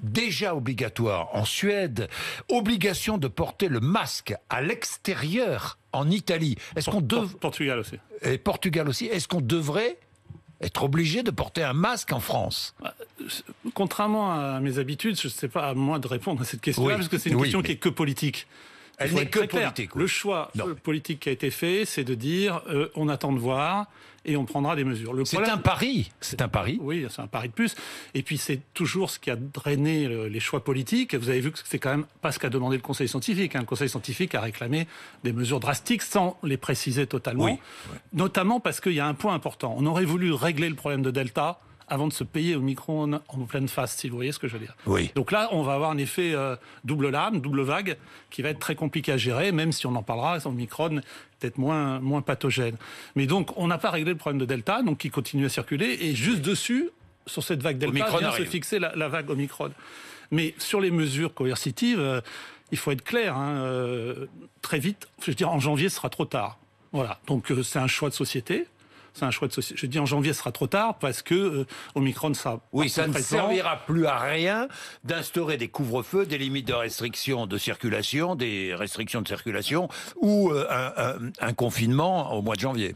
déjà obligatoire en Suède, obligation de porter le masque à l'extérieur en Italie. Est-ce qu'on dev... Portugal aussi. Et Portugal aussi. Est-ce qu'on devrait être obligé de porter un masque en France bah, Contrairement à mes habitudes, je ne sais pas à moi de répondre à cette question parce que c'est une question qui est que politique. Elle n'est que politique. Le choix politique qui a été fait, c'est de dire euh, on attend de voir et on prendra des mesures. C'est un pari. C'est un pari. Oui, c'est un pari de plus. Et puis c'est toujours ce qui a drainé les choix politiques. Vous avez vu que c'est quand même pas ce qu'a demandé le Conseil scientifique. Hein. Le Conseil scientifique a réclamé des mesures drastiques sans les préciser totalement. Notamment parce qu'il y a un point important. On aurait voulu régler le problème de Delta avant de se payer au micro en pleine face, si vous voyez ce que je veux dire. Oui. Donc là, on va avoir un effet euh, double lame, double vague, qui va être très compliqué à gérer, même si on en parlera, son micron peut-être moins, moins pathogène. Mais donc, on n'a pas réglé le problème de Delta, donc qui continue à circuler, et juste dessus, sur cette vague Delta, vient arrive. se fixer la, la vague Omicron. Mais sur les mesures coercitives, euh, il faut être clair, hein, euh, très vite, je veux dire, en janvier, ce sera trop tard. Voilà, donc c'est un choix de société c'est un choix de société. Je dis en janvier, ce sera trop tard parce que euh, Omicron Oui, ça ne servira plus à rien d'instaurer des couvre-feux, des limites de restriction de circulation, des restrictions de circulation ou euh, un confinement au mois de janvier.